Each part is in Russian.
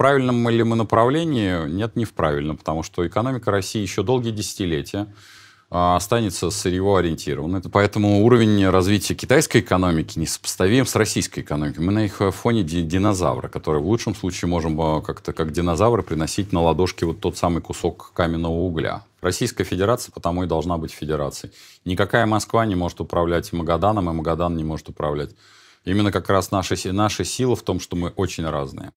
правильном ли мы направлении? Нет, не в правильном, потому что экономика России еще долгие десятилетия а, останется ориентированной. Поэтому уровень развития китайской экономики несопоставим с российской экономикой. Мы на их фоне динозавра, который в лучшем случае можем а, как-то как динозавры приносить на ладошки вот тот самый кусок каменного угля. Российская Федерация потому и должна быть федерацией. Никакая Москва не может управлять Магаданом, и Магадан не может управлять. Именно как раз наша, наша сила в том, что мы очень разные.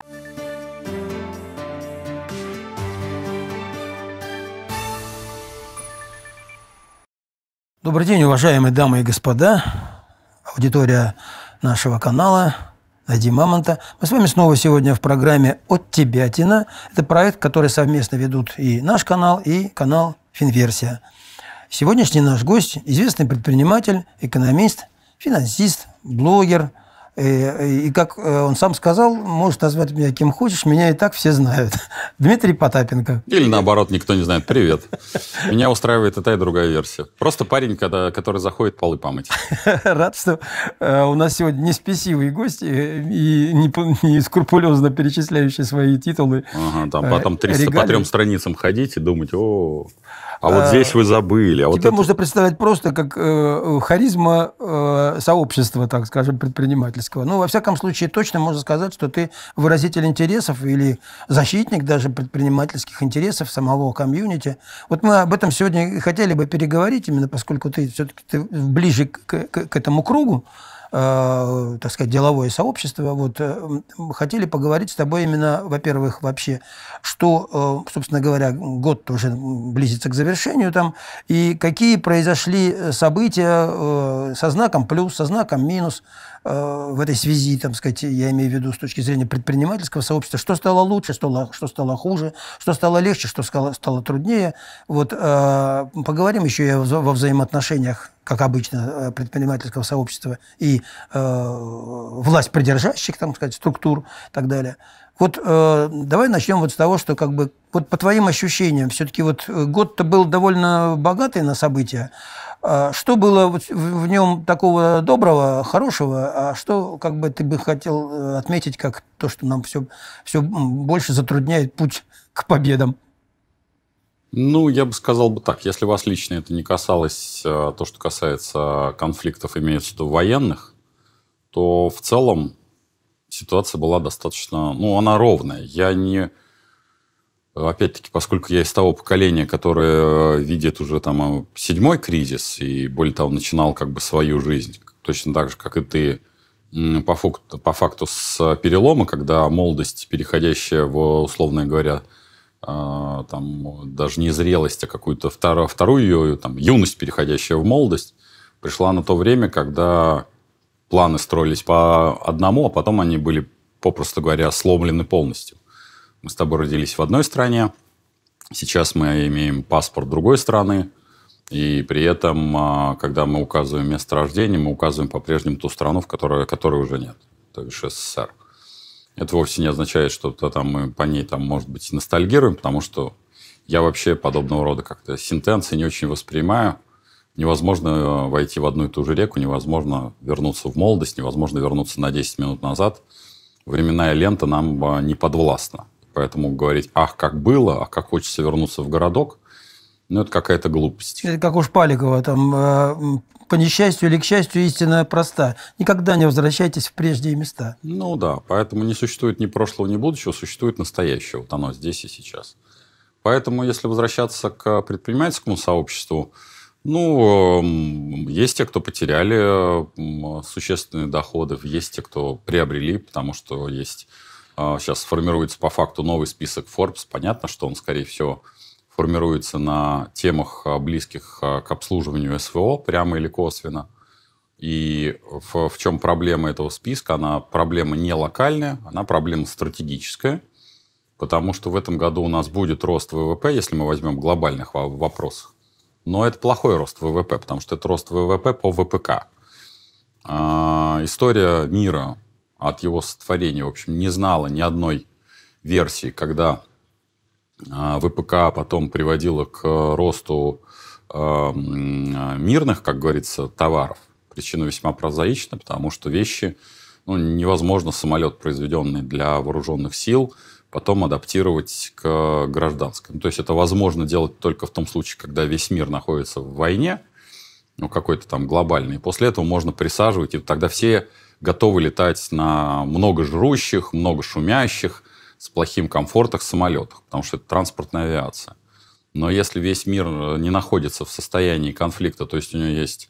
Добрый день, уважаемые дамы и господа, аудитория нашего канала «Найди Мамонта». Мы с вами снова сегодня в программе «От Тебятина». Это проект, который совместно ведут и наш канал, и канал «Финверсия». Сегодняшний наш гость – известный предприниматель, экономист, финансист, блогер – Э, и, как э, он сам сказал, может назвать меня кем хочешь, меня и так все знают. Дмитрий Потапенко. Или наоборот, никто не знает. Привет. Меня устраивает и та, и другая версия. Просто парень, когда, который заходит полы помыть. Рад, что э, у нас сегодня не спесивый гости и не, не скрупулезно перечисляющие свои титулы. Ага, там потом 300, по трем страницам ходить и думать, о, а вот здесь вы забыли. А вот Тебя это... можно представлять просто как харизма сообщества, так скажем, предпринимателя издательского. Ну, во всяком случае, точно можно сказать, что ты выразитель интересов или защитник даже предпринимательских интересов самого комьюнити. Вот мы об этом сегодня хотели бы переговорить, именно поскольку ты все-таки ближе к, к, к этому кругу, э, так сказать, деловое сообщество. Вот, э, хотели поговорить с тобой именно, во-первых, вообще, что, э, собственно говоря, год тоже близится к завершению там, и какие произошли э, события э, со знаком плюс, со знаком минус, Э, в этой связи, там сказать, я имею в виду с точки зрения предпринимательского сообщества, что стало лучше, что, что стало хуже, что стало легче, что стало, стало труднее. Вот э, поговорим еще и во взаимоотношениях, как обычно, э, предпринимательского сообщества и власть придержащих, там сказать, структур и так далее. Вот э, давай начнем вот с того, что как бы вот по твоим ощущениям, все-таки вот э, год-то был довольно богатый на события. А что было в нем такого доброго, хорошего, а что как бы ты бы хотел э, отметить как то, что нам все, все больше затрудняет путь к победам? Ну, я бы сказал бы так, если вас лично это не касалось, э, то, что касается конфликтов, имеется в виду военных, то в целом ситуация была достаточно... Ну, она ровная. Я не... Опять-таки, поскольку я из того поколения, которое э, видит уже там э, седьмой кризис, и более того, начинал как бы свою жизнь, точно так же, как и ты, по факту, по факту с перелома, когда молодость, переходящая в, условно говоря, э, там, даже не зрелость, а какую-то вторую, вторую там, юность, переходящая в молодость, пришла на то время, когда планы строились по одному, а потом они были, попросту говоря, сломлены полностью. Мы с тобой родились в одной стране, сейчас мы имеем паспорт другой страны, и при этом, а, когда мы указываем место рождения, мы указываем по-прежнему ту страну, в которой, которой уже нет, то есть СССР. Это вовсе не означает, что -то там мы по ней, там, может быть, ностальгируем, потому что я вообще подобного рода как-то сентенции не очень воспринимаю – невозможно э, войти в одну и ту же реку, невозможно вернуться в молодость, невозможно вернуться на 10 минут назад. Временная лента нам а, не подвластна. Поэтому говорить «ах, как было», «ах, как хочется вернуться в городок» Ну, это какая-то глупость. Это как у Шпаликова, там, э, по несчастью или к счастью, истина проста. Никогда не возвращайтесь в прежние места. Ну да, поэтому не существует ни прошлого, ни будущего, существует настоящее. Вот оно здесь и сейчас. Поэтому, если возвращаться к предпринимательскому сообществу, ну, есть те, кто потеряли существенные доходы, есть те, кто приобрели, потому что есть а, сейчас формируется по факту новый список Forbes. Понятно, что он, скорее всего, формируется на темах, а, близких а, к обслуживанию СВО, прямо или косвенно. И в, в чем проблема этого списка? Она проблема не локальная, она проблема стратегическая, потому что в этом году у нас будет рост ВВП, если мы возьмем глобальных вопросов. Но это плохой рост ВВП, потому что это рост ВВП по ВПК. А, история мира от его сотворения, в общем, не знала ни одной версии, когда а, ВПК потом приводило к э, росту а, мирных, как говорится, товаров. Причина весьма прозаична, потому что вещи, ну, невозможно самолет, произведенный для вооруженных сил, потом адаптировать к гражданскому. То есть это возможно делать только в том случае, когда весь мир находится в войне, ну, какой-то там глобальный. После этого можно присаживать, и тогда все готовы летать на много жрущих, много шумящих, с плохим комфортом самолетах, потому что это транспортная авиация. Но если весь мир э, не находится в состоянии конфликта, то есть у него есть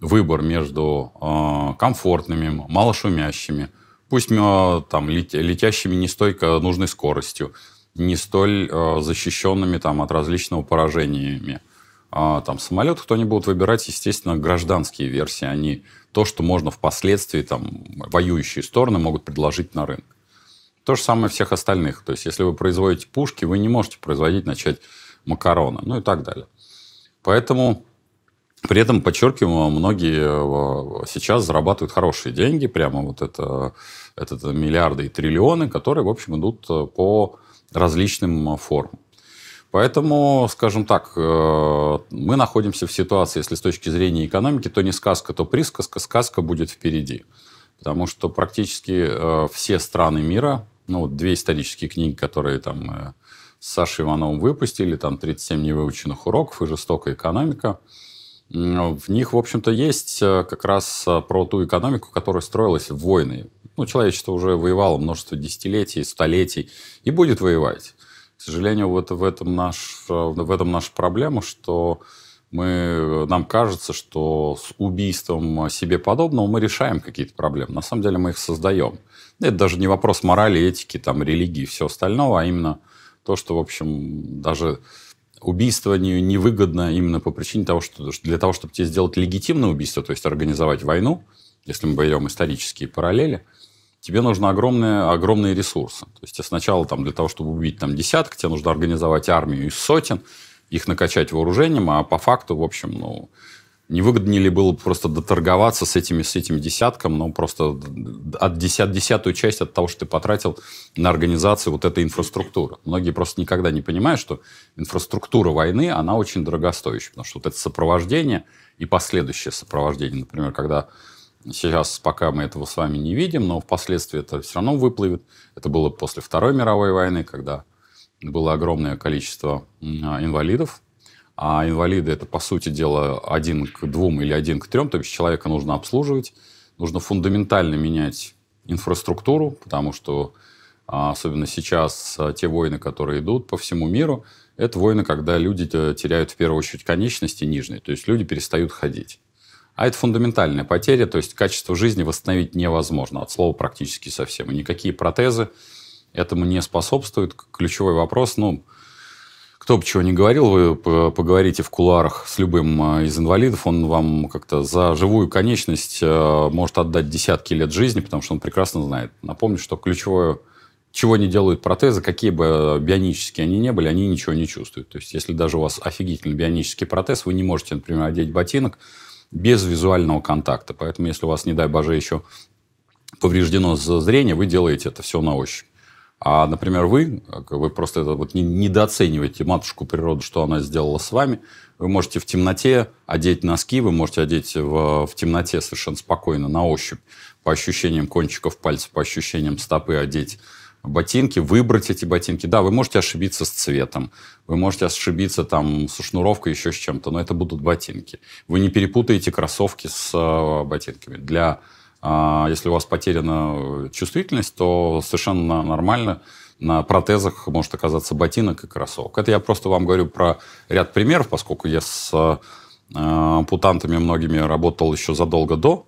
выбор между э, комфортными, малошумящими, пусть э, там, летящими не столько нужной скоростью, не столь э, защищенными там, от различного поражениями. А, там, самолеты кто-нибудь будут выбирать, естественно, гражданские версии, а не то, что можно впоследствии там, воюющие стороны могут предложить на рынок. То же самое всех остальных. То есть, если вы производите пушки, вы не можете производить, начать макароны, ну и так далее. Поэтому при этом, подчеркиваю, многие э, сейчас зарабатывают хорошие деньги, прямо вот это, это миллиарды и триллионы, которые, в общем, идут э, по различным э, формам. Поэтому, скажем так, мы находимся в ситуации, если с точки зрения экономики, то не сказка, то присказка, сказка будет впереди. Потому что практически все страны мира, ну, две исторические книги, которые там с Сашей Ивановым выпустили, там «37 невыученных уроков» и «Жестокая экономика», ну, в них, в общем-то, есть э, как раз э, про ту экономику, которая строилась в войны. Ну, человечество уже воевало множество десятилетий, столетий и будет воевать. К сожалению, вот в этом, наш, э, в этом наша проблема, что мы, нам кажется, что с убийством себе подобного мы решаем какие-то проблемы. На самом деле мы их создаем. Это даже не вопрос морали, этики, там, религии и все остального, а именно то, что, в общем, даже убийство не, невыгодно именно по причине того, что для того, чтобы тебе сделать легитимное убийство, то есть организовать войну, если мы берем исторические параллели, тебе нужны огромные, огромные ресурсы. То есть сначала там, для того, чтобы убить там, десяток, тебе нужно организовать армию из сотен, их накачать вооружением, а по факту, в общем, ну, не выгоднее ли было просто доторговаться с, этими, с этим десятком, но просто от десят, десятую часть от того, что ты потратил на организацию вот этой инфраструктуры? Многие просто никогда не понимают, что инфраструктура войны, она очень дорогостоящая, потому что вот это сопровождение и последующее сопровождение, например, когда сейчас пока мы этого с вами не видим, но впоследствии это все равно выплывет. Это было после Второй мировой войны, когда было огромное количество инвалидов, а инвалиды это, по сути дела, один к двум или один к трем, то есть человека нужно обслуживать, нужно фундаментально менять инфраструктуру, потому что а, особенно сейчас а, те войны, которые идут по всему миру, это войны, когда люди э, теряют в первую очередь конечности нижние, то есть люди перестают ходить. А это фундаментальная потеря, то есть качество жизни восстановить невозможно, от слова практически совсем. И никакие протезы этому не способствуют. Ключевой вопрос, ну, кто бы чего не говорил, вы поговорите в куларах с любым а, из инвалидов, он вам как-то за живую конечность а, может отдать десятки лет жизни, потому что он прекрасно знает. Напомню, что ключевое, чего не делают протезы, какие бы а, бионические они не были, они ничего не чувствуют. То есть, если даже у вас офигительный бионический протез, вы не можете, например, одеть ботинок без визуального контакта. Поэтому, если у вас, не дай боже, еще повреждено зрение, вы делаете это все на ощупь. А, например, вы, вы просто это, вот, недооцениваете матушку природу, что она сделала с вами. Вы можете в темноте одеть носки, вы можете одеть в, в темноте совершенно спокойно, на ощупь, по ощущениям кончиков пальцев, по ощущениям стопы одеть ботинки, выбрать эти ботинки. Да, вы можете ошибиться с цветом, вы можете ошибиться там со шнуровкой, еще с чем-то, но это будут ботинки. Вы не перепутаете кроссовки с э, ботинками. Для а если у вас потеряна э, чувствительность, то совершенно нормально на протезах может оказаться ботинок и кроссовок. Это я просто вам говорю про ряд примеров, поскольку я с э, ампутантами многими работал еще задолго до.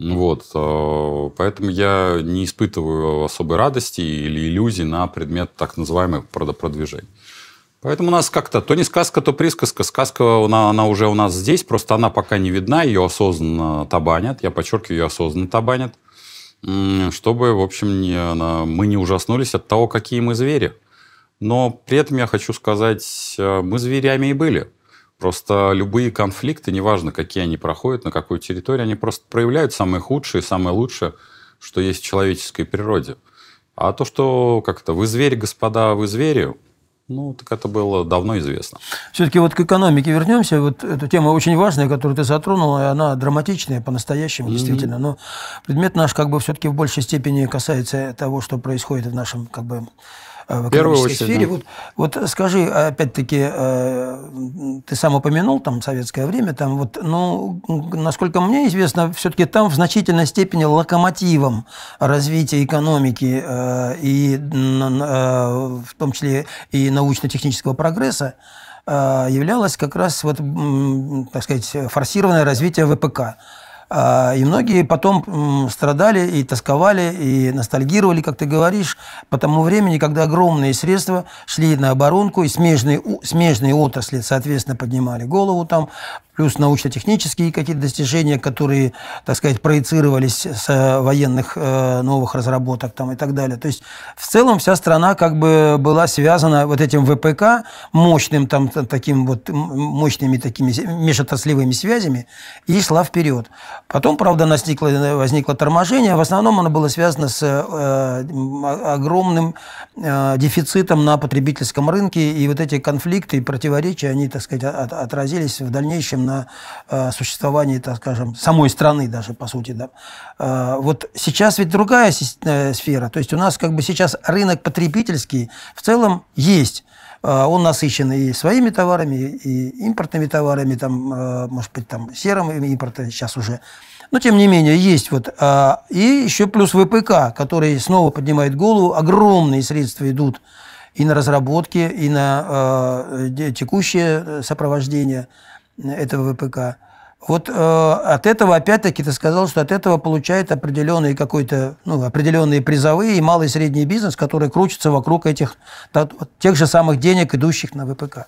Вот, э, поэтому я не испытываю особой радости или иллюзий на предмет так называемых продвижений. Поэтому у нас как-то то не сказка, то присказка. Сказка, она, она уже у нас здесь, просто она пока не видна, ее осознанно табанят. Я подчеркиваю, ее осознанно табанят. Чтобы, в общем, не, мы не ужаснулись от того, какие мы звери. Но при этом я хочу сказать, э, мы зверями и были. Просто любые конфликты, неважно, какие они проходят, на какую территорию, они просто проявляют самое худшее самое лучшее, что есть в человеческой природе. А то, что как-то вы звери, господа, вы звери, ну, так это было давно известно. Все-таки вот к экономике вернемся. Вот эта тема очень важная, которую ты затронул, и она драматичная по-настоящему, mm-hmm. действительно. Но предмет наш как бы все-таки в большей степени касается того, что происходит в нашем как бы Э, в экономической сфере. Вот, вот скажи, опять-таки, э, ты сам упомянул там советское время, там вот, ну, насколько мне известно, все-таки там в значительной степени локомотивом развития экономики э, и в том числе и научно-технического прогресса являлось как раз вот, так сказать, форсированное развитие ВПК. А, и многие потом страдали и тосковали, и ностальгировали, как ты говоришь, по тому времени, когда огромные средства шли на оборонку, и смежные, смежные отрасли, соответственно, поднимали голову там, плюс научно-технические какие-то достижения, которые, так сказать, проецировались с э, военных э, новых разработок там, и так далее. То есть в целом вся страна как бы была связана вот этим ВПК мощным там таким вот мощными такими межотраслевыми связями и шла вперед. Потом, правда, возникло, возникло торможение. В основном оно было связано с э, огромным дефицитом на потребительском рынке. И вот эти конфликты и противоречия, они, так сказать, отразились в дальнейшем на э, существование, так скажем, самой страны даже, по сути. Да. Э, вот сейчас ведь другая э, сфера. То есть у нас как бы сейчас рынок потребительский в целом есть э, он насыщен и своими товарами, и импортными товарами, там, может быть, там серым импортом сейчас уже. Но, тем не менее, есть вот. И еще плюс ВПК, который снова поднимает голову. Огромные средства идут и на разработки, и на текущее сопровождение этого ВПК. Вот э, от этого, опять-таки, ты сказал, что от этого получает определенные какой-то, ну, определенные призовые и малый и средний бизнес, который крутится вокруг этих, тех же самых денег, идущих на ВПК.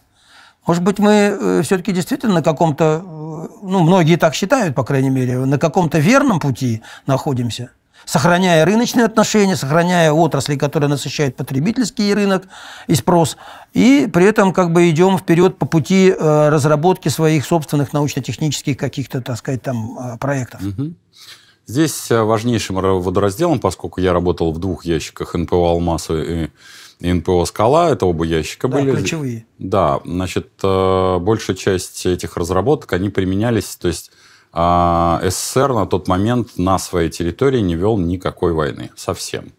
Может быть, мы э, все-таки действительно на каком-то, э, ну, многие так считают, по крайней мере, на каком-то верном пути находимся – сохраняя рыночные отношения, сохраняя отрасли, которые насыщают потребительский рынок и спрос, и при этом как бы идем вперед по пути э, разработки своих собственных научно-технических каких-то, так сказать, там э, проектов. Здесь э, важнейшим водоразделом, поскольку я работал в двух ящиках НПО «Алмаз» и НПО «Скала», это оба ящика да, были. ключевые. Да, значит, большая часть этих разработок, они применялись, то есть а, СССР на тот момент на своей территории не вел никакой войны совсем.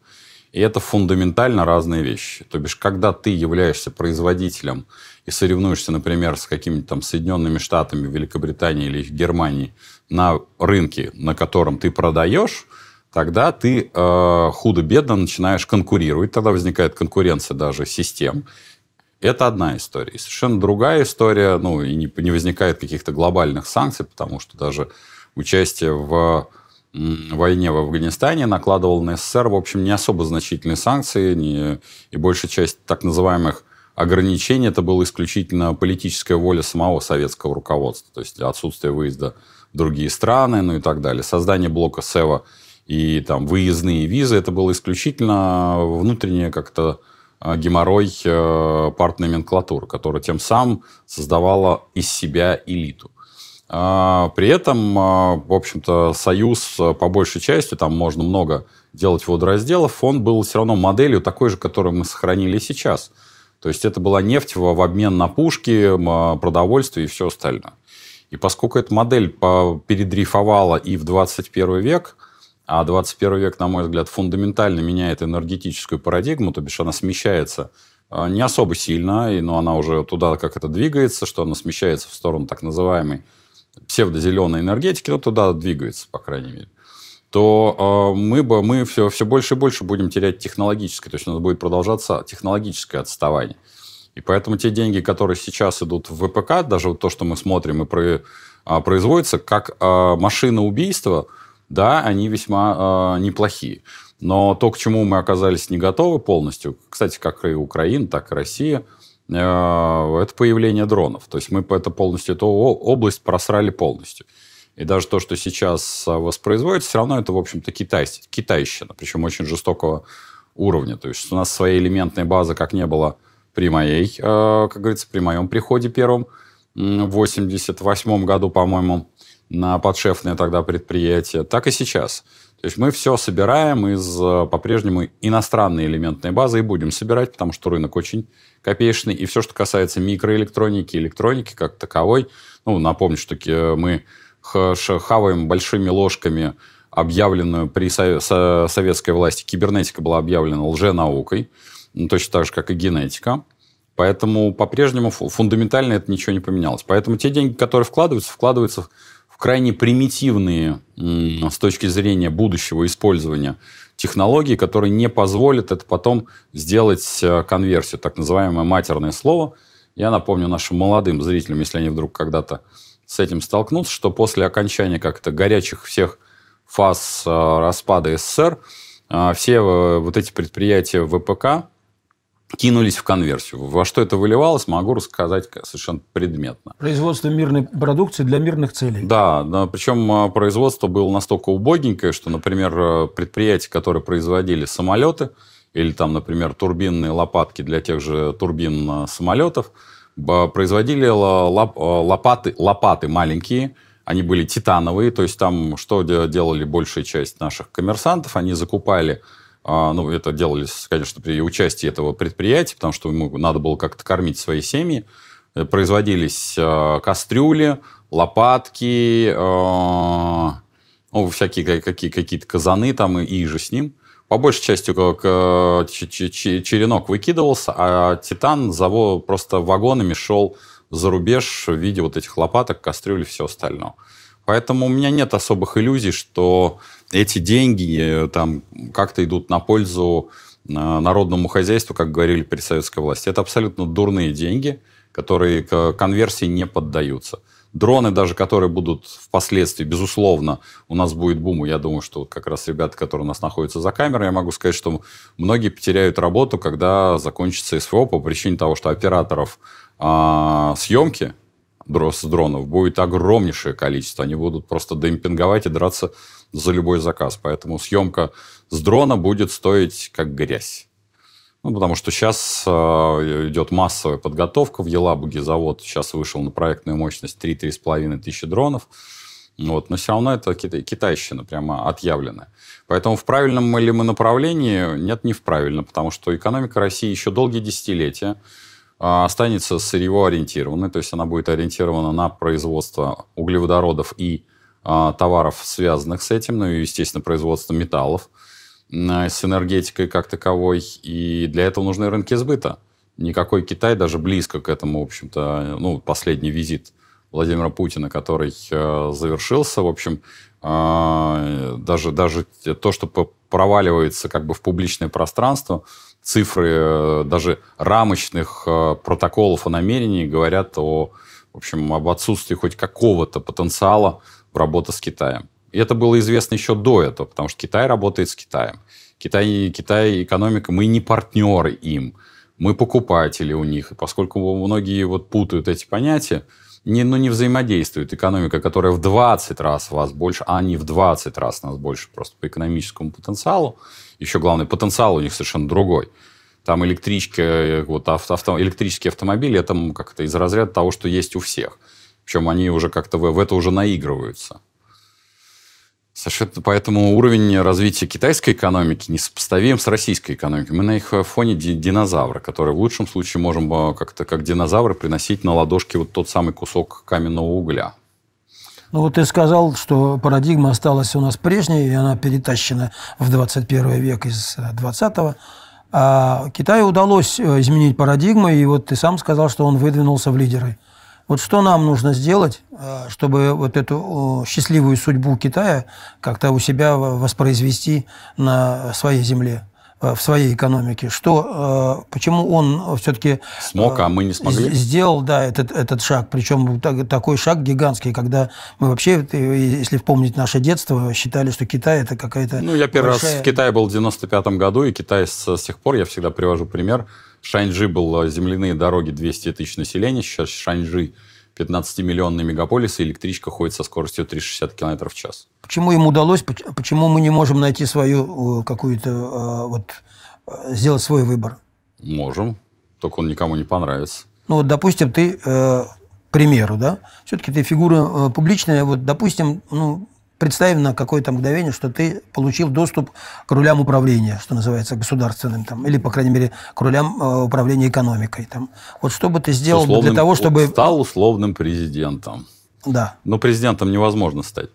И это фундаментально разные вещи. То бишь, когда ты являешься производителем и соревнуешься, например, с какими-то там Соединенными Штатами, Великобританией или Германией на рынке, на котором ты продаешь, тогда ты э, худо-бедно начинаешь конкурировать, тогда возникает конкуренция даже систем. Это одна история. совершенно другая история, ну, и не, не возникает каких-то глобальных санкций, потому что даже участие в войне в Афганистане накладывал на СССР, в общем, не особо значительные санкции, не, и большая часть так называемых ограничений это было исключительно политическая воля самого советского руководства, то есть отсутствие выезда в другие страны, ну и так далее. Создание блока СЭВа и там выездные визы, это было исключительно внутреннее как-то Э, геморрой э, партноменклатуры, которая тем самым создавала из себя элиту. А, при этом, а, в общем-то, Союз э, по большей части, там можно много делать водоразделов, он был все равно моделью такой же, которую мы сохранили сейчас. То есть это была нефть в обмен на пушки, а, продовольствие и все остальное. И поскольку эта модель передрифовала и в 21 век, а 21 век, на мой взгляд, фундаментально меняет энергетическую парадигму, то бишь она смещается а, не особо сильно, но она уже туда, как это двигается, что она смещается в сторону так называемой псевдозеленой энергетики, но туда двигается, по крайней мере то а, мы бы мы все, все больше и больше будем терять технологическое, то есть у нас будет продолжаться технологическое отставание. И поэтому те деньги, которые сейчас идут в ВПК, даже вот то, что мы смотрим и про, а, производится, как машина убийства, да, они весьма э, неплохие. Но то, к чему мы оказались не готовы полностью, кстати, как и Украина, так и Россия, э, это появление дронов. То есть мы это полностью, эту область просрали полностью. И даже то, что сейчас а, воспроизводится, все равно это, в общем-то, китай, китайщина, причем очень жестокого уровня. То есть у нас своей элементной базы как не было при моей, э, как говорится, при моем приходе первом, в 88 году, по-моему, на подшефные тогда предприятия, так и сейчас. То есть мы все собираем из э, по-прежнему иностранной элементной базы и будем собирать, потому что рынок очень копеечный. И все, что касается микроэлектроники, электроники как таковой, ну, напомню, что э, мы хаваем большими ложками объявленную при советской власти. Кибернетика была объявлена лженаукой, ну, точно так же, как и генетика. Поэтому по-прежнему фундаментально это ничего не поменялось. Поэтому те деньги, которые вкладываются, вкладываются крайне примитивные с точки зрения будущего использования технологии, которые не позволят это потом сделать э, конверсию, так называемое матерное слово. Я напомню нашим молодым зрителям, если они вдруг когда-то с этим столкнутся, что после окончания как-то горячих всех фаз э, распада СССР э, все вот эти предприятия ВПК, кинулись в конверсию. Во что это выливалось, могу рассказать совершенно предметно. Производство мирной продукции для мирных целей. Да, да причем а, производство было настолько убогенькое, что, например, а, предприятия, которые производили самолеты, или там, например, турбинные лопатки для тех же турбин а, самолетов, производили лопаты, лопаты маленькие, они были титановые, то есть там что делали большая часть наших коммерсантов, они закупали а, ну, это делались, конечно, при участии этого предприятия, потому что ему надо было как-то кормить свои семьи. Э, производились э, кастрюли, лопатки, э, ну, всякие какие, какие-то казаны там и, и же с ним. По большей части как, э, черенок выкидывался, а титан заво просто вагонами шел за рубеж в виде вот этих лопаток, кастрюли, и всего остального. Поэтому у меня нет особых иллюзий, что эти деньги э, там как-то идут на пользу э, народному хозяйству, как говорили при советской власти. Это абсолютно дурные деньги, которые к конверсии не поддаются. Дроны даже, которые будут впоследствии, безусловно, у нас будет бум. Я думаю, что как раз ребята, которые у нас находятся за камерой, я могу сказать, что многие потеряют работу, когда закончится СВО по причине того, что операторов э, съемки с дронов будет огромнейшее количество. Они будут просто демпинговать и драться за любой заказ. Поэтому съемка с дрона будет стоить как грязь. Ну, потому что сейчас э, идет массовая подготовка в Елабуге. Завод сейчас вышел на проектную мощность 3-3,5 тысячи дронов. Вот, но все равно это китайщина прямо отъявленная. Поэтому в правильном ли мы направлении? Нет, не в правильном, потому что экономика России еще долгие десятилетия а, останется ориентированной, то есть она будет ориентирована на производство углеводородов и а, товаров, связанных с этим, ну и, естественно, производство металлов а, с энергетикой как таковой, и для этого нужны рынки сбыта. Никакой Китай даже близко к этому, в общем-то, ну, последний визит Владимира Путина, который э, завершился, в общем, даже, даже то, что проваливается как бы в публичное пространство, цифры э, даже рамочных э, протоколов о намерении говорят о, в общем, об отсутствии хоть какого-то потенциала в работе с Китаем. И это было известно еще до этого, потому что Китай работает с Китаем. Китай, Китай экономика, мы не партнеры им, мы покупатели у них. И поскольку многие вот путают эти понятия, не, ну, не взаимодействует экономика, которая в 20 раз вас больше, а они в 20 раз нас больше просто по экономическому потенциалу. Еще главный потенциал у них совершенно другой. Там электрички, э, вот, авто, электрические автомобили, это как-то из разряда того, что есть у всех. Причем они уже как-то в, в это уже наигрываются. Совершенно, поэтому уровень развития китайской экономики несопоставим с российской экономикой. Мы на их э, фоне динозавра, который в лучшем случае можем э, как-то как динозавры приносить на ладошки вот тот самый кусок каменного угля. Ну вот ты сказал, что парадигма осталась у нас прежней, и она перетащена в 21 век из 20-го. Э, а Китаю удалось изменить парадигму, и вот ты сам сказал, что он выдвинулся в лидеры – вот что нам нужно сделать, э, чтобы вот эту счастливую судьбу Китая как-то у себя воспроизвести на своей земле? Э, в своей экономике. Что, э, почему он все-таки смог, а мы не смогли? Сделал, да, этот этот шаг. Причем такой шаг гигантский, когда мы вообще, если вспомнить наше детство, считали, что Китай это какая-то. Ну, я первый большая... раз в Китае был в 95 году, и Китай с, с тех пор я всегда привожу пример в был земляные дороги 200 тысяч населения, сейчас Шаньчжи 15-миллионный мегаполис, и электричка ходит со скоростью 360 км в час. Почему им удалось, почему мы не можем найти свою э, какую-то, э, вот, э, сделать свой выбор? Можем, только он никому не понравится. Ну вот, допустим, ты, к примеру, да, все-таки ты фигура публичная, вот, допустим, ну, представим на какое-то мгновение, что ты получил доступ к рулям управления, что называется, государственным, там, или, по крайней мере, к рулям э, управления экономикой. Там. Вот что бы ты сделал условным, для того, чтобы... Стал условным президентом. Да. Но ну, президентом невозможно стать.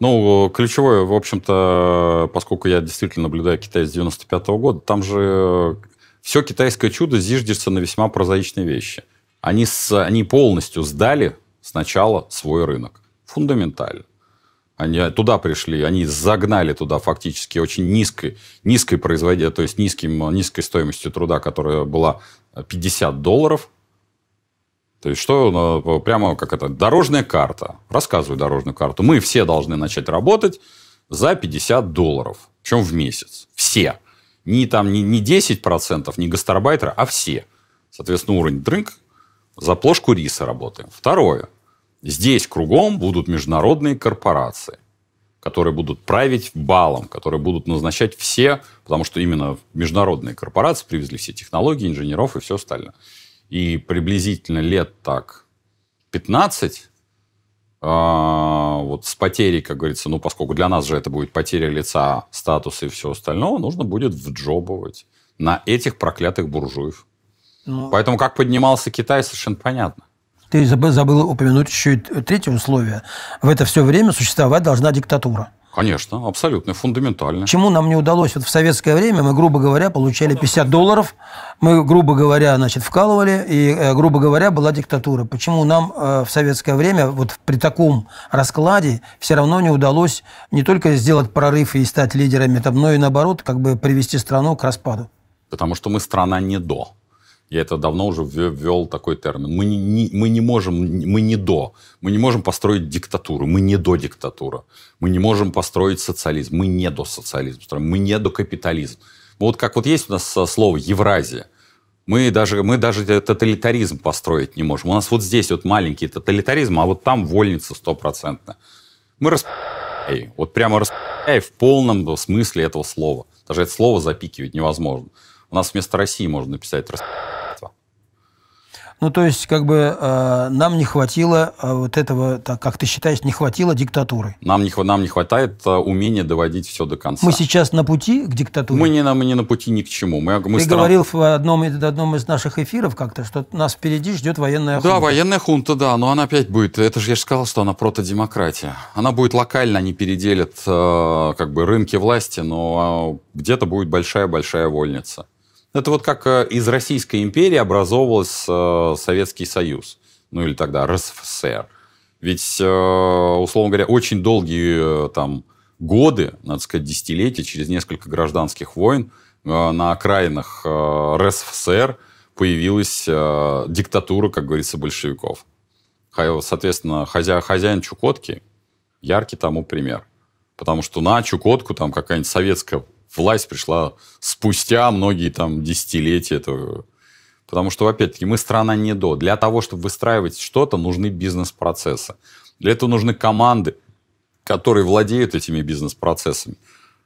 Ну, ключевое, в общем-то, поскольку я действительно наблюдаю Китай с 95 года, там же все китайское чудо зиждется на весьма прозаичные вещи. Они, с, они полностью сдали сначала свой рынок. Фундаментально. Они туда пришли, они загнали туда фактически очень низкой, низкой производя, то есть низким, низкой стоимостью труда, которая была 50 долларов. То есть что ну, прямо как это, дорожная карта. Рассказываю дорожную карту. Мы все должны начать работать за 50 долларов. Причем в месяц. Все. Не там не, не 10%, не гастарбайтеры, а все. Соответственно, уровень дрынк за плошку риса работаем. Второе. Здесь кругом будут международные корпорации, которые будут править балом, которые будут назначать все, потому что именно международные корпорации привезли все технологии, инженеров и все остальное. И приблизительно лет так 15 а, вот с потерей, как говорится, ну, поскольку для нас же это будет потеря лица, статуса и все остальное, нужно будет вджобывать на этих проклятых буржуев. Ну, Поэтому как поднимался Китай, совершенно понятно. Ты забыл упомянуть еще и третье условие. В это все время существовать должна диктатура. Конечно, абсолютно, фундаментально. Чему нам не удалось? Вот в советское время мы, грубо говоря, получали 50 долларов, мы, грубо говоря, значит, вкалывали, и, э, грубо говоря, была диктатура. Почему нам э, в советское время вот при таком раскладе все равно не удалось не только сделать прорыв и стать лидерами, там, но и наоборот, как бы привести страну к распаду? Потому что мы страна не до. Я это давно уже ввел такой термин. Мы не, не, мы не можем, мы не до. Мы не можем построить диктатуру. Мы не до диктатура. Мы не можем построить социализм. Мы не до социализма, Мы не до капитализма. Вот как вот есть у нас а, слово Евразия. Мы даже, мы даже тоталитаризм построить не можем. У нас вот здесь вот маленький тоталитаризм, а вот там вольница стопроцентная. Мы расп... Вот прямо расп... в полном смысле этого слова. Даже это слово запикивать невозможно. У нас вместо России можно написать расп... Ну, то есть, как бы э, нам не хватило э, вот этого, так, как ты считаешь, не хватило диктатуры. Нам не, нам не хватает э, умения доводить все до конца. Мы сейчас на пути к диктатуре? Мы не, мы не на пути ни к чему. Мы, мы ты стран... говорил в одном, в одном из наших эфиров как-то, что нас впереди ждет военная хунта. Да, военная хунта, да, но она опять будет, это же я же сказал, что она протодемократия. Она будет локально, они переделят э, как бы рынки власти, но э, где-то будет большая-большая вольница. Ну, это вот как э, из Российской империи образовывался э, Советский Союз, ну или тогда РСФСР. Ведь, э, условно говоря, очень долгие там, годы, надо сказать, десятилетия, через несколько гражданских войн на окраинах РСФСР появилась диктатура, как говорится, большевиков. Соответственно, хозя... хозяин Чукотки, яркий тому пример. Потому что на Чукотку там какая-нибудь советская власть пришла спустя многие там десятилетия. Это... Потому что, опять-таки, мы страна не до. Для того, чтобы выстраивать что-то, нужны бизнес-процессы. Для этого нужны команды, которые владеют этими бизнес-процессами.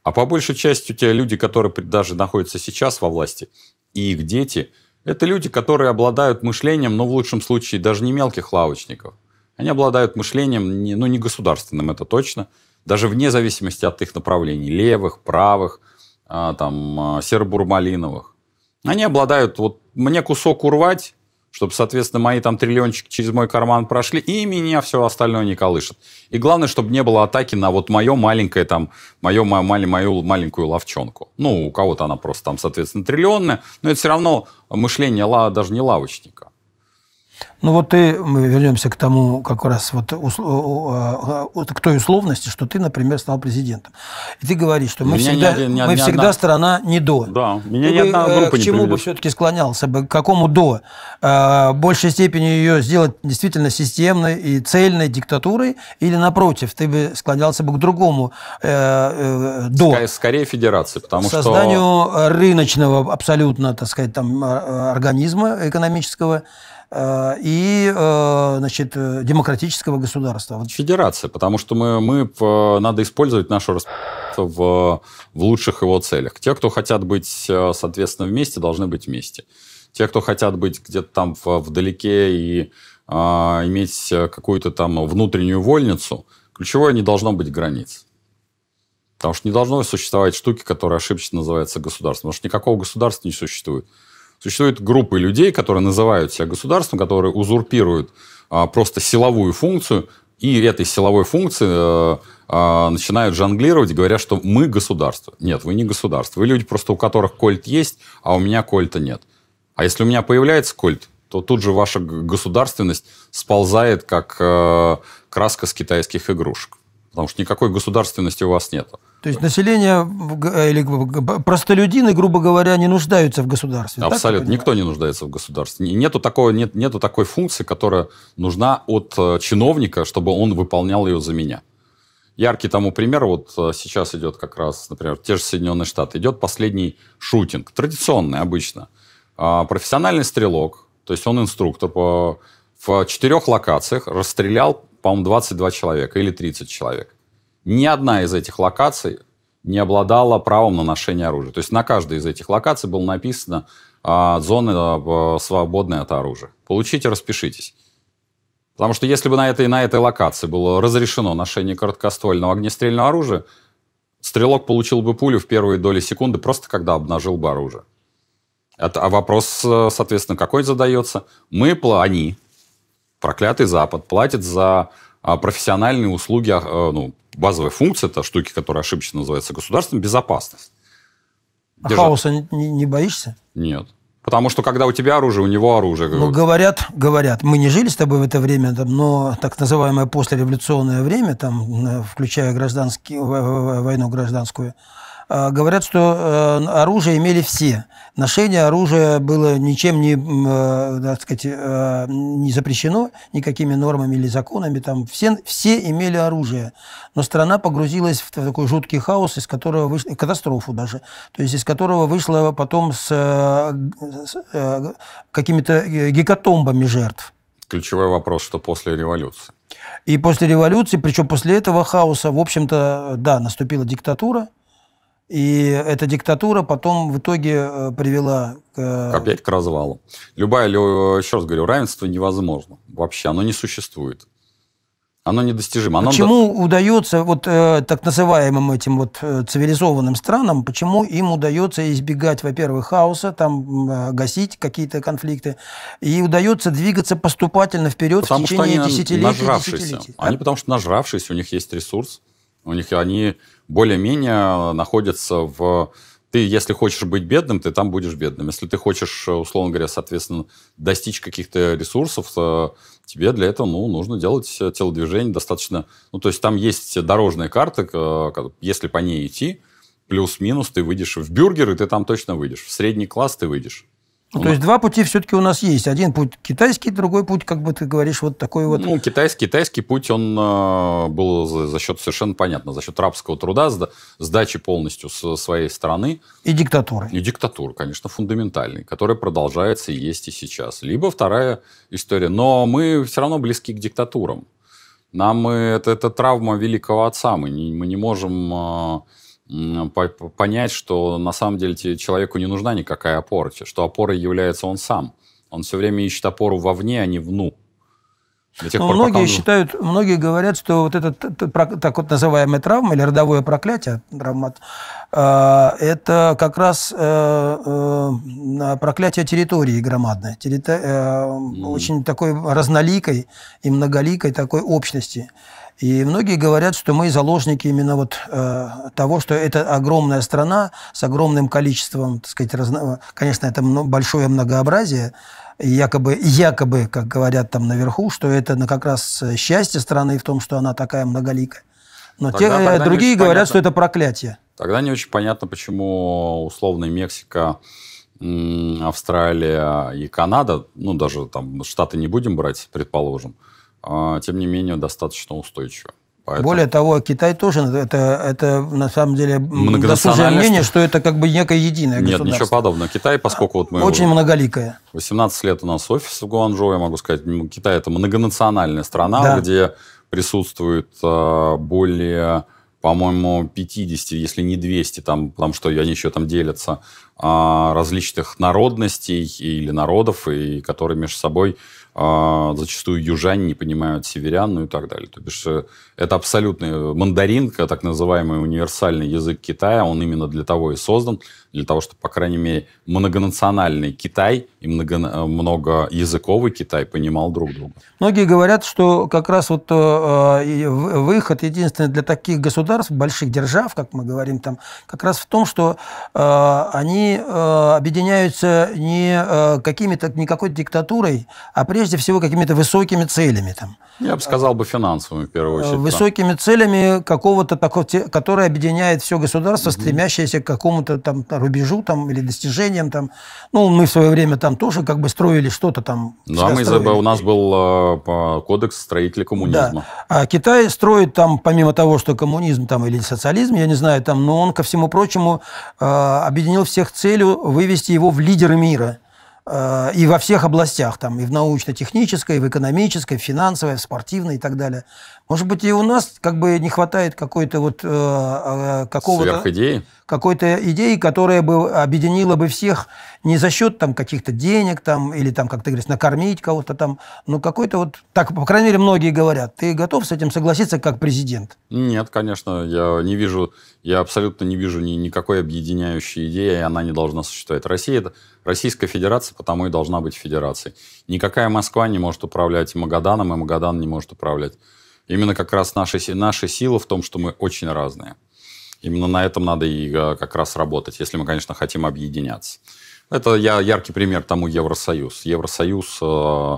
А по большей части у тебя люди, которые даже находятся сейчас во власти, и их дети, это люди, которые обладают мышлением, но в лучшем случае даже не мелких лавочников. Они обладают мышлением, ну, не государственным, это точно, даже вне зависимости от их направлений, левых, правых – а, там, а, серо-бурмалиновых. Они обладают, вот мне кусок урвать, чтобы, соответственно, мои там триллиончики через мой карман прошли, и меня все остальное не колышет. И главное, чтобы не было атаки на вот мое маленькое там, мою, мою, мою маленькую ловчонку. Ну, у кого-то она просто там, соответственно, триллионная, но это все равно мышление даже не лавочника, ну вот и мы вернемся к тому, как раз а, а, вот, к той условности, что ты, например, стал президентом. И ты говоришь, что мы меня всегда, ни, ни, мы ни всегда одна... страна не до. Да, меня ты ни бы, одна э, группа К чему не бы все-таки склонялся бы, к какому до? В а, большей степени ее сделать действительно системной и цельной диктатурой, или напротив, ты бы склонялся бы к другому э, э, до? Скорее, скорее федерации, потому Созданию что... Созданию рыночного абсолютно, так сказать, там, организма экономического, Э, и э, значит, демократического государства. Федерация, потому что мы, мы э, надо использовать нашу распределенность в, в лучших его целях. Те, кто хотят быть, соответственно, вместе, должны быть вместе. Те, кто хотят быть где-то там вдалеке и э, иметь какую-то там внутреннюю вольницу, ключевое не должно быть границ. Потому что не должно существовать штуки, которые ошибочно называются государством. Потому что никакого государства не существует. Существуют группы людей, которые называют себя государством, которые узурпируют а, просто силовую функцию, и этой силовой функции э, а, начинают жонглировать, говоря, что мы государство. Нет, вы не государство. Вы люди, просто у которых кольт есть, а у меня кольта нет. А если у меня появляется кольт, то тут же ваша государственность сползает, как э, краска с китайских игрушек. Потому что никакой государственности у вас нет. То есть население э, или простолюдины, грубо говоря, не нуждаются в государстве. Абсолютно. Никто не нуждается в государстве. Нету, такой нет, нету такой функции, которая нужна от э, чиновника, чтобы он выполнял ее за меня. Яркий тому пример, вот э, сейчас идет как раз, например, те же Соединенные Штаты, идет последний шутинг, традиционный обычно. А, профессиональный стрелок, то есть он инструктор, по, в четырех локациях расстрелял, по-моему, 22 человека или 30 человек ни одна из этих локаций не обладала правом на ношение оружия. То есть на каждой из этих локаций было написано э, а, «зона э, свободная от оружия». Получите, распишитесь. Потому что если бы на этой, на этой локации было разрешено ношение короткоствольного огнестрельного оружия, стрелок получил бы пулю в первые доли секунды, просто когда обнажил бы оружие. Это, а вопрос, э, соответственно, какой задается? Мы, они, проклятый Запад, платят за а, профессиональные услуги а, э, ну, базовая функция, это штуки, которые ошибочно называются государством, безопасность. А хаоса не, не боишься? Нет. Потому что когда у тебя оружие, у него оружие. Ну, говорят, говорят. Мы не жили с тобой в это время, там, но так называемое послереволюционное время, там, э, включая гражданский, войну гражданскую, Э, говорят, что э, оружие имели все. Ношение оружия было ничем не, э, так сказать, не запрещено, никакими нормами или законами. Там все, все имели оружие. Но страна погрузилась в такой жуткий хаос, из которого вышла, катастрофу даже, то есть из которого вышла потом с, с какими-то гекатомбами жертв. Ключевой вопрос, что после революции. И после революции, причем после этого хаоса, в общем-то, да, наступила диктатура, и эта диктатура потом в итоге э, привела к... Э, Опять к развалу. Любая, еще раз говорю, равенство невозможно. Вообще, оно не существует. Оно недостижимо. Оно почему до... удается вот э, так называемым этим вот э, цивилизованным странам, почему им удается избегать, во-первых, хаоса, там э, гасить какие-то конфликты, и удается двигаться поступательно вперед потому в течение что они десятилетий, нажравшиеся. десятилетий? Они а? потому что нажравшиеся, у них есть ресурс, у них они более-менее э, находятся в... Ты, если хочешь быть бедным, ты там будешь бедным. Если ты хочешь, э, условно говоря, соответственно, достичь каких-то ресурсов, э, тебе для этого ну, нужно делать телодвижение достаточно... Ну, то есть там есть дорожные карты если по ней идти, плюс-минус ты выйдешь в бюргер, и ты там точно выйдешь. В средний класс ты выйдешь. Ну, то есть два пути все-таки у нас есть. Один путь китайский, другой путь, как бы ты говоришь, вот такой вот. Ну, китайский, китайский путь, он а, был за, за счет совершенно понятно, за счет рабского труда, сдачи полностью со своей страны. И диктатуры. И диктатуры, конечно, фундаментальной, которая продолжается и есть и сейчас. Либо вторая история. Но мы все равно близки к диктатурам. Нам э, это, это травма великого отца. Мы не, мы не можем а, понять, что на самом деле человеку не нужна никакая опора, что опорой является он сам. Он все время ищет опору вовне, а не вну. Но ну, пор, многие он... считают, многие говорят, что вот это так вот называемая травма или родовое проклятие, травмат, э, это как раз э, э, проклятие территории громадной, территори... mm. очень такой разноликой и многоликой такой общности. И многие говорят, что мы заложники именно вот э, того, что это огромная страна с огромным количеством, так сказать, разно... конечно, это большое многообразие, и якобы, якобы, как говорят там наверху, что это ну, как раз э, счастье страны в том, что она такая многоликая. Но тогда, те, тогда э, другие говорят, понятно. что это проклятие. Тогда не очень понятно, почему условная Мексика, Австралия и Канада, ну даже там Штаты не будем брать, предположим, а, тем не менее, достаточно устойчиво. Поэтому... Более того, Китай тоже это, это на самом деле досужее мнение, что это как бы некое единое Нет, государство. Нет, ничего подобного. Китай, поскольку вот мы... Очень многоликая. 18 лет у нас офис в Гуанчжоу, я могу сказать. Китай – это многонациональная страна, да. где присутствует а, более по-моему, 50, если не 200, там, потому что они еще там делятся, а, различных народностей или народов, и которые между собой а зачастую южане не понимают северян, ну и так далее. То бишь э, это абсолютный э, мандаринка, так называемый универсальный язык Китая, он именно для того и создан, для того, чтобы, по крайней мере, многонациональный Китай и много, э, многоязыковый Китай понимал друг друга. Многие говорят, что как раз вот выход единственный для таких государств, больших держав, как мы говорим там, как раз в том, что они объединяются не, не какой-то диктатурой, а прежде прежде всего какими-то высокими целями. Там. Я бы сказал бы финансовыми, в первую э, очередь. Высокими да. целями какого-то такого, которое объединяет все государство, угу. стремящееся к какому-то там рубежу там, или достижениям. Там. Ну, мы в свое время там тоже как бы строили что-то там. Да, мы строили. у нас был а, кодекс строителей коммунизма. Да. А Китай строит там, помимо того, что коммунизм там, или социализм, я не знаю, там, но он, ко всему прочему, а, объединил всех целью вывести его в лидеры мира. Э, и во всех областях, там, и в научно-технической, и в экономической, и в финансовой, и в спортивной и так далее. Может быть, и у нас как бы не хватает какой-то вот э, э какого-то... идеи? Какой-то идеи, которая бы объединила бы всех не за счет там каких-то денег там или там, как ты говоришь, накормить кого-то там, но какой-то вот... Так, по крайней мере, многие говорят. Ты готов с этим согласиться как президент? Нет, конечно. Я не вижу... Я абсолютно не вижу ни, никакой объединяющей идеи, и она не должна существовать. Россия — это Российская Федерация, потому и должна быть федерацией. Никакая Москва не может управлять Магаданом, и Магадан не может управлять Именно как раз наша, наша сила в том, что мы очень разные. Именно на этом надо и а, как раз работать, если мы, конечно, хотим объединяться. Это я, яркий пример тому Евросоюз. Евросоюз э,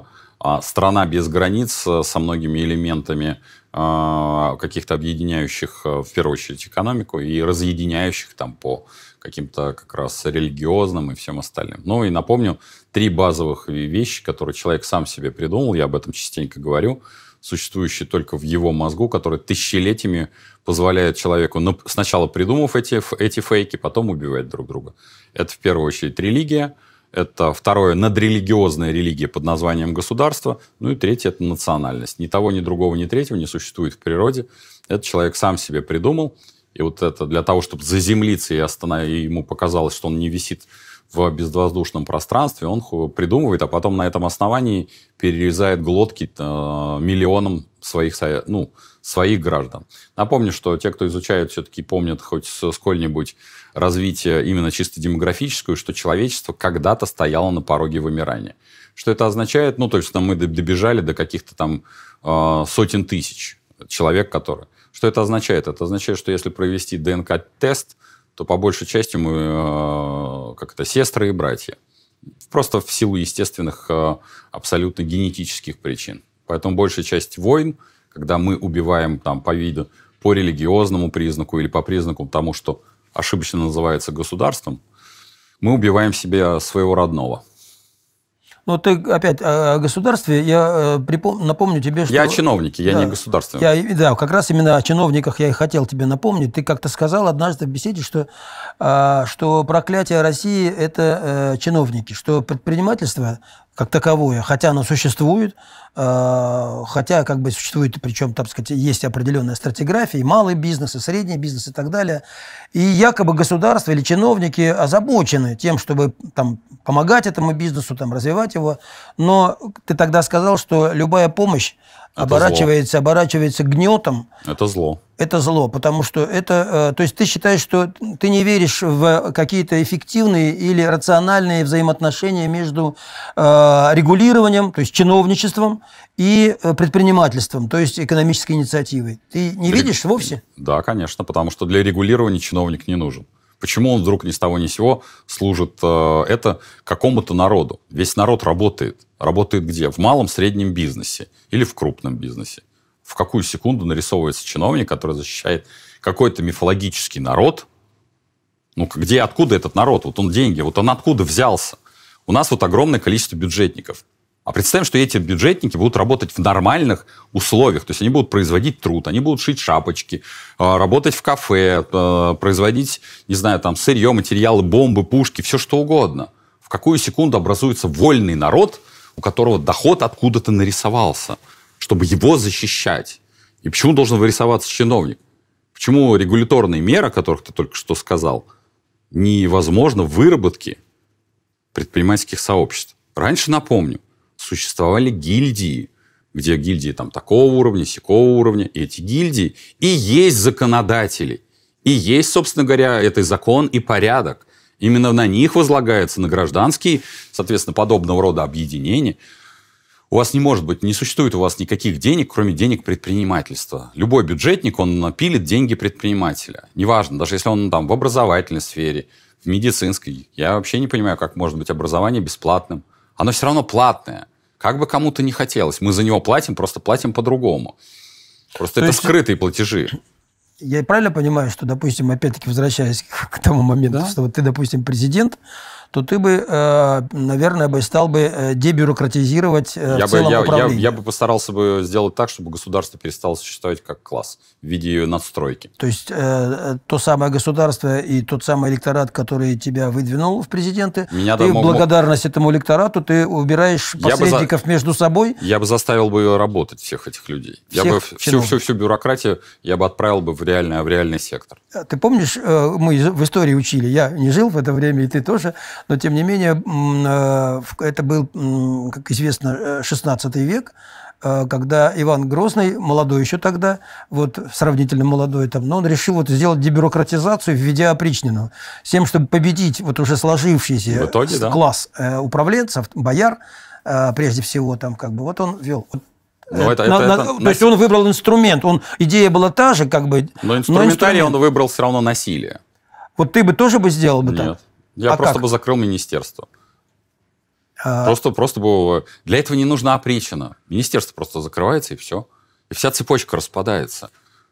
страна без границ со многими элементами э, каких-то объединяющих, в первую очередь, экономику и разъединяющих там по каким-то как раз религиозным и всем остальным. Ну и напомню, три базовых вещи, которые человек сам себе придумал, я об этом частенько говорю – существующий только в его мозгу, который тысячелетиями позволяет человеку, ну, сначала придумав эти, эти фейки, потом убивать друг друга. Это в первую очередь религия, это второе надрелигиозная религия под названием государство, ну и третье это национальность. Ни того, ни другого, ни третьего не существует в природе. Это человек сам себе придумал, и вот это для того, чтобы заземлиться и остановить, ему показалось, что он не висит в безвоздушном пространстве, он придумывает, а потом на этом основании перерезает глотки э, миллионам своих, ну, своих граждан. Напомню, что те, кто изучают, все-таки помнят хоть сколь-нибудь развитие именно чисто демографическую, что человечество когда-то стояло на пороге вымирания. Что это означает? Ну, то есть мы добежали до каких-то там э, сотен тысяч человек, которые... Что это означает? Это означает, что если провести ДНК-тест, то по большей части мы э, как это сестры и братья. Просто в силу естественных э, абсолютно генетических причин. Поэтому большая часть войн, когда мы убиваем там по виду, по религиозному признаку или по признаку тому, что ошибочно называется государством, мы убиваем себе своего родного. Ну ты опять о государстве. Я э, припом... напомню тебе, что... Я о чиновнике, я да, не государственный. Я, да, как раз именно о чиновниках я и хотел тебе напомнить. Ты как-то сказал однажды в беседе, что, а, что проклятие России – это э, чиновники, что предпринимательство как таковое, хотя оно существует, э, хотя как бы существует, причем, так сказать, есть определенная стратиграфия, и малый бизнес, и средний бизнес, и так далее. И якобы государство или чиновники озабочены тем, чтобы там, помогать этому бизнесу, там, развивать его. Но ты тогда сказал, что любая помощь, это оборачивается, зло. оборачивается гнетом. Это зло. Это зло, потому что это... Э, то есть ты считаешь, что ты не веришь в какие-то эффективные или рациональные взаимоотношения между э, регулированием, то есть чиновничеством и э, предпринимательством, то есть экономической инициативой. Ты не Рег... видишь вовсе? Да, конечно, потому что для регулирования чиновник не нужен. Почему он вдруг ни с того ни с сего служит э, это какому-то народу? Весь народ работает. Работает где? В малом, среднем бизнесе или в крупном бизнесе. В какую секунду нарисовывается чиновник, который защищает какой-то мифологический народ? Ну, где, откуда этот народ? Вот он деньги, вот он откуда взялся? У нас вот огромное количество бюджетников. А представим, что эти бюджетники будут работать в нормальных условиях. То есть они будут производить труд, они будут шить шапочки, а, работать в кафе, а, производить, не знаю, там сырье, материалы, бомбы, пушки, все что угодно. В какую секунду образуется вольный народ, у которого доход откуда-то нарисовался, чтобы его защищать? И почему должен вырисоваться чиновник? Почему регуляторные меры, о которых ты только что сказал, невозможно в выработке предпринимательских сообществ? Раньше, напомню, существовали гильдии, где гильдии там такого уровня, сякого уровня, и эти гильдии, и есть законодатели, и есть, собственно говоря, этот закон и порядок. Именно на них возлагается, на гражданские, соответственно, подобного рода объединения. У вас не может быть, не существует у вас никаких денег, кроме денег предпринимательства. Любой бюджетник, он пилит деньги предпринимателя. Неважно, даже если он там в образовательной сфере, в медицинской. Я вообще не понимаю, как может быть образование бесплатным. Оно все равно платное. Как бы кому-то не хотелось. Мы за него платим, просто платим по-другому. Просто То это есть... скрытые платежи. Я правильно понимаю, что, допустим, опять-таки возвращаясь к тому моменту, да? что вот ты, допустим, президент, то ты бы, э, наверное, бы стал бы э, дебюрократизировать э, я целом бы, я, управление. Я, я бы постарался бы сделать так, чтобы государство перестало существовать как класс в виде надстройки. То есть то самое государство и тот самый электорат, который тебя выдвинул в президенты, Меня ты в мог... благодарность этому электорату ты убираешь посредников я между собой. Я бы заставил бы работать, всех этих людей. Всех я бы всю, всю, всю бюрократию я бы отправил бы в реальный, в реальный сектор. А ты помнишь, мы в истории учили, я не жил в это время, и ты тоже, но, тем не менее, э, это был, как известно, 16 э, век, э, когда Иван Грозный, молодой еще тогда, вот сравнительно молодой там, но он решил вот сделать дебюрократизацию, введя опричнину, с тем, чтобы победить вот уже сложившийся итоге, класс да. управленцев, бояр, прежде всего, там как бы, вот он вел. Но ну, это, на, это, на, это, то есть он выбрал инструмент, он, идея была та же, как бы. Но инструментарий но инструмент... он выбрал все равно насилие. Вот ты бы тоже бы сделал бы Нет. так? Я а просто как? бы закрыл министерство. А... Просто, просто бы... Для этого не нужна опричина. Министерство просто закрывается, и все. И вся цепочка распадается.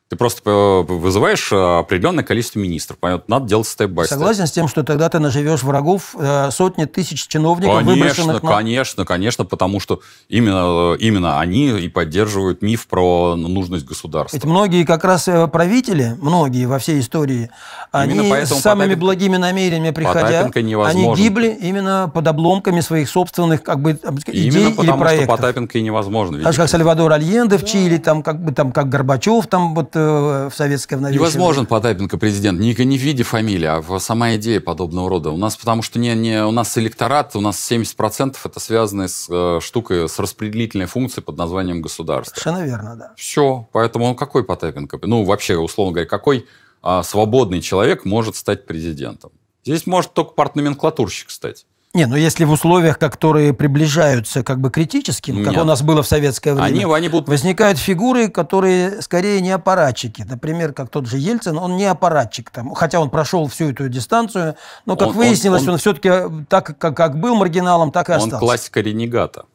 Ты просто э, вызываешь э, определенное количество министров. Понятно, надо делать степ бай Согласен с тем, что тогда ты наживешь врагов э, сотни тысяч чиновников, конечно, выброшенных на... Конечно, конечно, потому что именно, именно они и поддерживают миф про нужность государства. Ведь многие как раз правители, многие во всей истории, именно они с самыми Потапен... благими намерениями приходя, они гибли именно под обломками своих собственных как бы, идей именно или проектов. Именно потому, что Потапенко и невозможно. Видимо. Аж как Сальвадор Альенде в Чили, там, как, бы, там, как Горбачев, там вот что в советское в Невозможен Потапенко президент, не, не в виде фамилии, а в сама идея подобного рода. У нас потому что не, не, у нас электорат, у нас 70% это связано с э, штукой, с распределительной функцией под названием государство. Совершенно верно, да. Все, поэтому он какой Потапенко? Ну, вообще, условно говоря, какой э, свободный человек может стать президентом? Здесь может только партноменклатурщик стать. Не, ну если в условиях, которые приближаются как бы критическим, ну, Нет. как у нас было в советское время, они, они будут... возникают фигуры, которые скорее не аппаратчики. Например, как тот же Ельцин, он не аппаратчик. Там, хотя он прошел всю эту дистанцию, но, как он, выяснилось, он, он... он все-таки э, так, как, как был маргиналом, так и он остался. Он классика ренегата.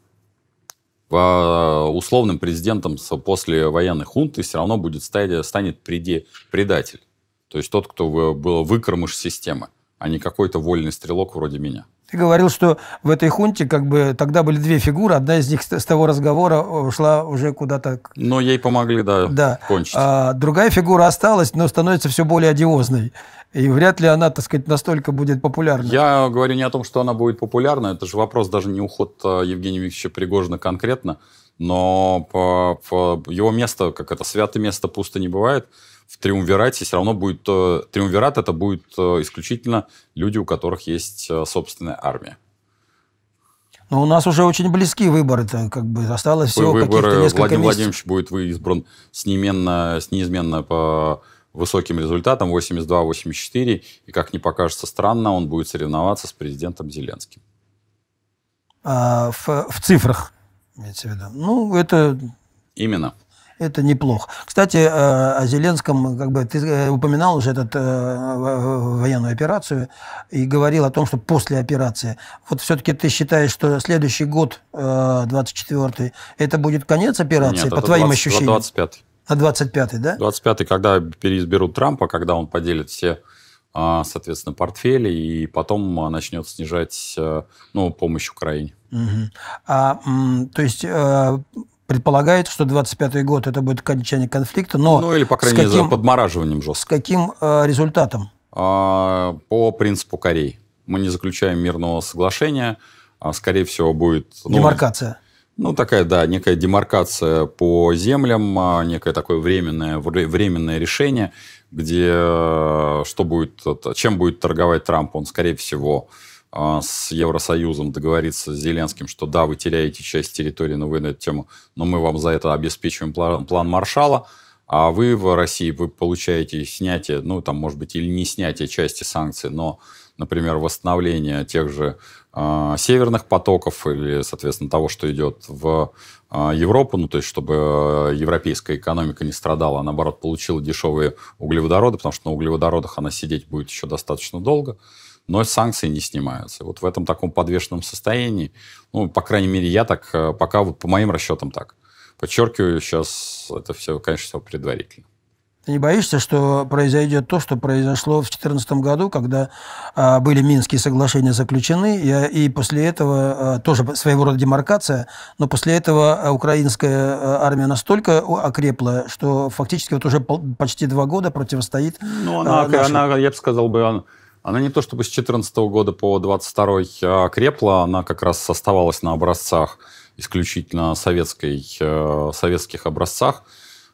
По э, условным президентом после военной хунты все равно будет стать, станет преди предатель. То есть тот, кто был выкормыш системы, а не какой-то вольный стрелок вроде меня и говорил, что в этой хунте как бы тогда были две фигуры, одна из них с того разговора ушла э, уже куда-то... Но ну, ей помогли, да, да. кончить. А другая фигура осталась, но становится все более одиозной. И вряд ли она, так сказать, настолько будет популярна. Я говорю не о том, что она будет популярна. Это же вопрос даже не уход э, Евгения Викторовича Пригожина конкретно. Но по, по его место, как это, святое место пусто не бывает в триумвирате все равно будет... Э, триумвират это будет э, исключительно люди, у которых есть э, собственная армия. Ну у нас уже очень близки выборы-то, как бы осталось всего каких-то несколько Владимир месяцев. Владимирович будет выизбран с неизменно, с неизменно по высоким результатом 82-84, и, как не покажется странно, он будет соревноваться с президентом Зеленским. А, в, в цифрах, имеется в виду. Ну, это... Именно это неплохо. Кстати, э, о Зеленском, как бы ты э, упоминал уже эту э, военную операцию и говорил о том, что после операции. Вот все-таки ты считаешь, что следующий год, 24-й, это будет конец операции, Нет, по твоим 20, ощущениям? 25 а 25-й, да? 25-й, когда переизберут Трампа, когда он поделит все, а, соответственно, портфели и потом а, начнет снижать ну, помощь Украине. Угу. А, то есть предполагает, что 25 год это будет окончание конфликта, но... Ну, или, по крайней мере, каким, подмораживанием жестко. С каким э, результатом? А, по принципу Кореи Мы не заключаем мирного соглашения, а, скорее всего, будет... Ну, Демаркация. Ну, такая, да, некая демаркация по землям, а, некое такое временное, временное решение, где э, что будет, э, чем будет торговать Трамп, он, скорее всего, а, с Евросоюзом договориться с Зеленским, что да, вы теряете часть территории, но вы на эту тему, но мы вам за это обеспечиваем план, план Маршала, а вы в России, вы получаете снятие, ну там может быть или не снятие части санкций, но, например, восстановление тех же э, северных потоков или, соответственно, того, что идет в э, Европу, ну то есть чтобы европейская экономика не страдала, а наоборот получила дешевые углеводороды, потому что на углеводородах она сидеть будет еще достаточно долго. Э, но санкции не снимаются. Вот в этом таком подвешенном состоянии, ну, по крайней мере, я так, э, пока вот по моим расчетам так. Подчеркиваю, сейчас это все, конечно, все предварительно. Ты не боишься, что произойдет то, что произошло в 2014 году, когда а, были Минские соглашения заключены, и, и после этого а, тоже своего рода демаркация, но после этого а, украинская а, армия настолько окрепла, что фактически вот уже пол, почти два года противостоит. Ну, а, она, а, нашей... она я бы сказал бы, она не то чтобы с 2014 года по 2022 э, крепла, она как раз оставалась на образцах, исключительно советской, э, советских образцах.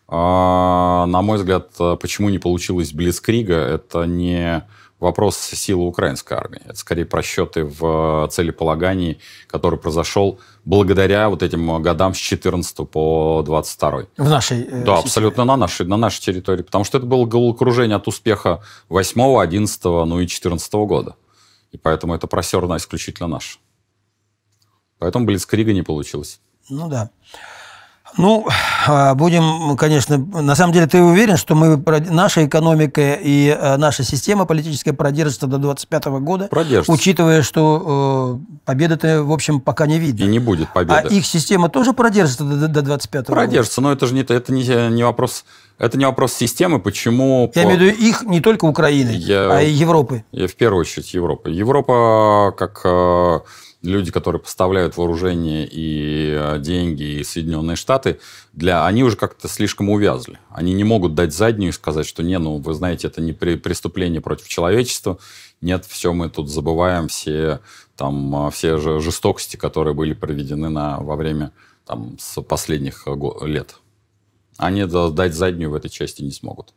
А, на мой взгляд, э, почему не получилось Блицкрига, это не вопрос силы украинской армии. Это скорее просчеты в целеполагании, который произошел благодаря вот этим годам с 14 по 22. В нашей... Э, да, абсолютно на нашей, на нашей территории. Потому что это было головокружение от успеха 8, 11, ну и 14 года. И поэтому это просерно исключительно наш. Поэтому Блицкрига не получилось. Ну да. Ну, а, будем, конечно, на самом деле ты уверен, что мы, наша экономика и а, наша система политическая продержится до 25 года? Продержится. Учитывая, что э, победы-то, в общем, пока не видно. И не будет победы. А их система тоже продержится до, до 25 продержится, года? Продержится, но это же не, это не, не вопрос... Это не вопрос системы, почему... Я имею в виду их не только Украины, Я... а и Европы. Я в первую очередь Европы. Европа как э, люди, которые поставляют вооружение и э, деньги, и Соединенные Штаты, для, они уже как-то слишком увязли. Они не могут дать заднюю и сказать, что не, ну, вы знаете, это не преступление против человечества, нет, все, мы тут забываем все, там, а, все же жестокости, которые были проведены на, во время там, с последних э, лет. Они дать заднюю в этой части не смогут.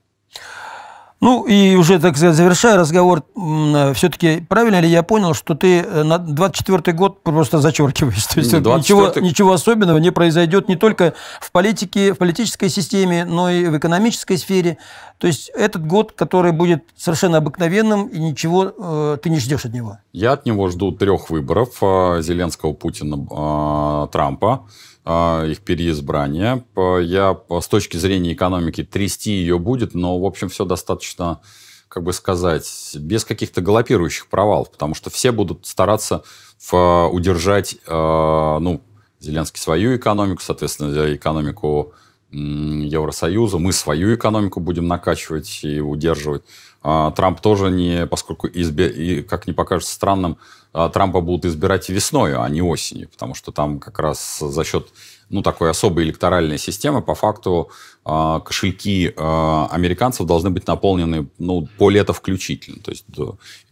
Ну и уже, так сказать, завершая разговор, э, все-таки правильно ли я понял, что ты э, на 24-й год просто зачеркиваешь? То есть 24... ничего, ничего особенного не произойдет не только в политике, в политической системе, но и в экономической сфере. То есть этот год, который будет совершенно обыкновенным, и ничего э, ты не ждешь от него. Я от него жду трех выборов. Э, Зеленского, Путина, э, Трампа. А, их переизбрание. Я с точки зрения экономики трясти ее будет, но, в общем, все достаточно, как бы сказать, без каких-то галопирующих провалов, потому что все будут стараться удержать, а, ну, Зеленский свою экономику, соответственно, экономику Евросоюза, мы свою экономику будем накачивать и удерживать. А, Трамп тоже не, поскольку, избе, как не покажется странным, а Трампа будут избирать весной, а не осенью, потому что там как раз за счет ну, такой особой электоральной системы по факту а, кошельки а, американцев должны быть наполнены ну, по лето включительно. То есть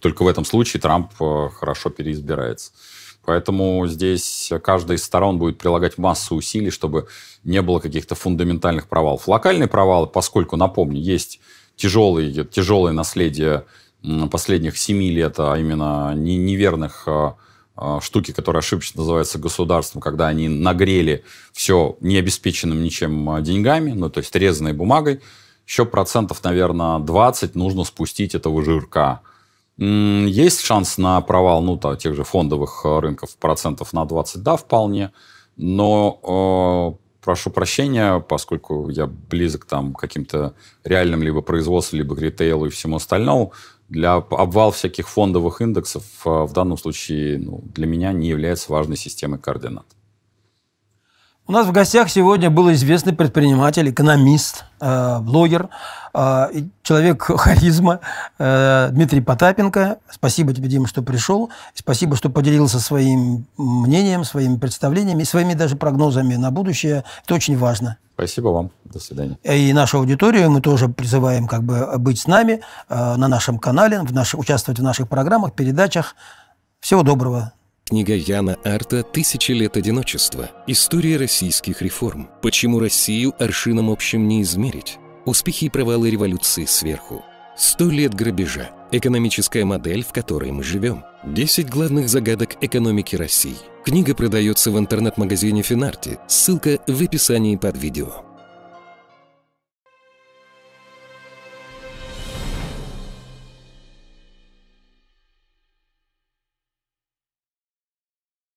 только в этом случае Трамп хорошо переизбирается. Поэтому здесь каждая из сторон будет прилагать массу усилий, чтобы не было каких-то фундаментальных провалов. Локальные провалы, поскольку, напомню, есть тяжелые, тяжелое наследие последних семи лет, а именно неверных а, а, штуки, которые ошибочно называются государством, когда они нагрели все необеспеченным ничем а, деньгами, ну, то есть резаной бумагой, еще процентов, наверное, 20 нужно спустить этого жирка. Есть шанс на провал, ну, то, тех же фондовых рынков процентов на 20, да, вполне, но э, прошу прощения, поскольку я близок там к каким-то реальным либо производству, либо к ритейлу и всему остальному, для обвал всяких фондовых индексов а, в данном случае ну, для меня не является важной системой координат. У нас в гостях сегодня был известный предприниматель, экономист, э, блогер, э, человек харизма э, Дмитрий Потапенко. Спасибо тебе, Дима, что пришел. Спасибо, что поделился своим мнением, своими представлениями, своими даже прогнозами на будущее. Это очень важно. Спасибо вам. До свидания. И нашу аудиторию мы тоже призываем как бы быть с нами на нашем канале, в наш, участвовать в наших программах, передачах. Всего доброго. Книга Яна Арта «Тысяча лет одиночества. История российских реформ. Почему Россию аршином общим не измерить? Успехи и провалы революции сверху. Сто лет грабежа. Экономическая модель, в которой мы живем. Десять главных загадок экономики России. Книга продается в интернет-магазине Финарти. Ссылка в описании под видео.